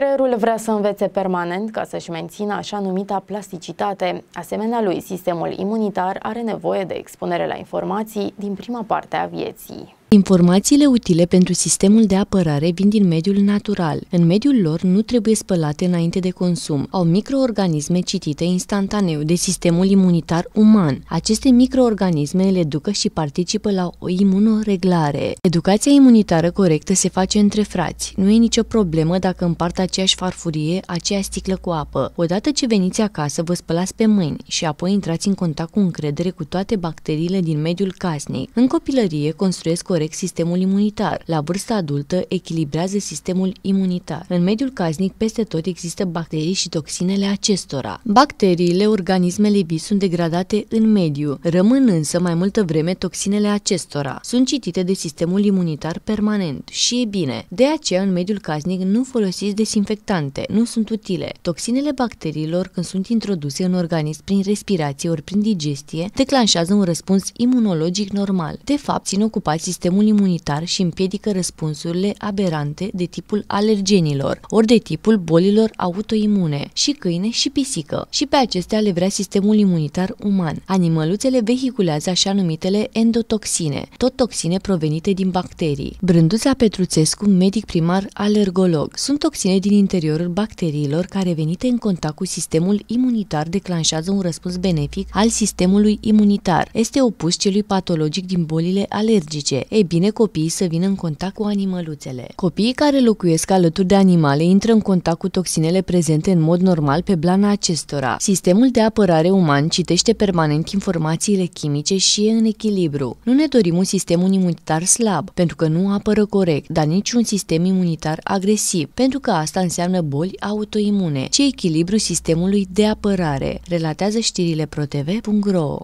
Creierul vrea să învețe permanent ca să-și mențină așa numita plasticitate. Asemenea lui, sistemul imunitar are nevoie de expunere la informații din prima parte a vieții. Informațiile utile pentru sistemul de apărare vin din mediul natural. În mediul lor nu trebuie spălate înainte de consum. Au microorganisme citite instantaneu de sistemul imunitar uman. Aceste microorganisme le ducă și participă la o imunoreglare. Educația imunitară corectă se face între frați. Nu e nicio problemă dacă împart aceeași farfurie, aceeași sticlă cu apă. Odată ce veniți acasă, vă spălați pe mâini și apoi intrați în contact cu încredere cu toate bacteriile din mediul casnic. În copilărie construiesc o corect sistemul imunitar. La vârsta adultă echilibrează sistemul imunitar. În mediul casnic, peste tot există bacterii și toxinele acestora. Bacteriile, organismele vii sunt degradate în mediu, rămân însă mai multă vreme toxinele acestora. Sunt citite de sistemul imunitar permanent și e bine. De aceea, în mediul casnic nu folosiți desinfectante, nu sunt utile. Toxinele bacteriilor, când sunt introduse în organism prin respirație ori prin digestie, declanșează un răspuns imunologic normal. De fapt, țin ocupat sistemul sistemul imunitar și împiedică răspunsurile aberante de tipul alergenilor, ori de tipul bolilor autoimune, și câine și pisică. Și pe acestea le vrea sistemul imunitar uman. Animăluțele vehiculează așa numitele endotoxine, tot toxine provenite din bacterii. Brânduța Petruțescu, medic primar alergolog, sunt toxine din interiorul bacteriilor care venite în contact cu sistemul imunitar declanșează un răspuns benefic al sistemului imunitar. Este opus celui patologic din bolile alergice. E e bine copiii să vină în contact cu animăluțele. Copiii care locuiesc alături de animale intră în contact cu toxinele prezente în mod normal pe blana acestora. Sistemul de apărare uman citește permanent informațiile chimice și e în echilibru. Nu ne dorim un sistem imunitar slab, pentru că nu apără corect, dar nici un sistem imunitar agresiv, pentru că asta înseamnă boli autoimune, ci echilibru sistemului de apărare, relatează știrile protv.ro.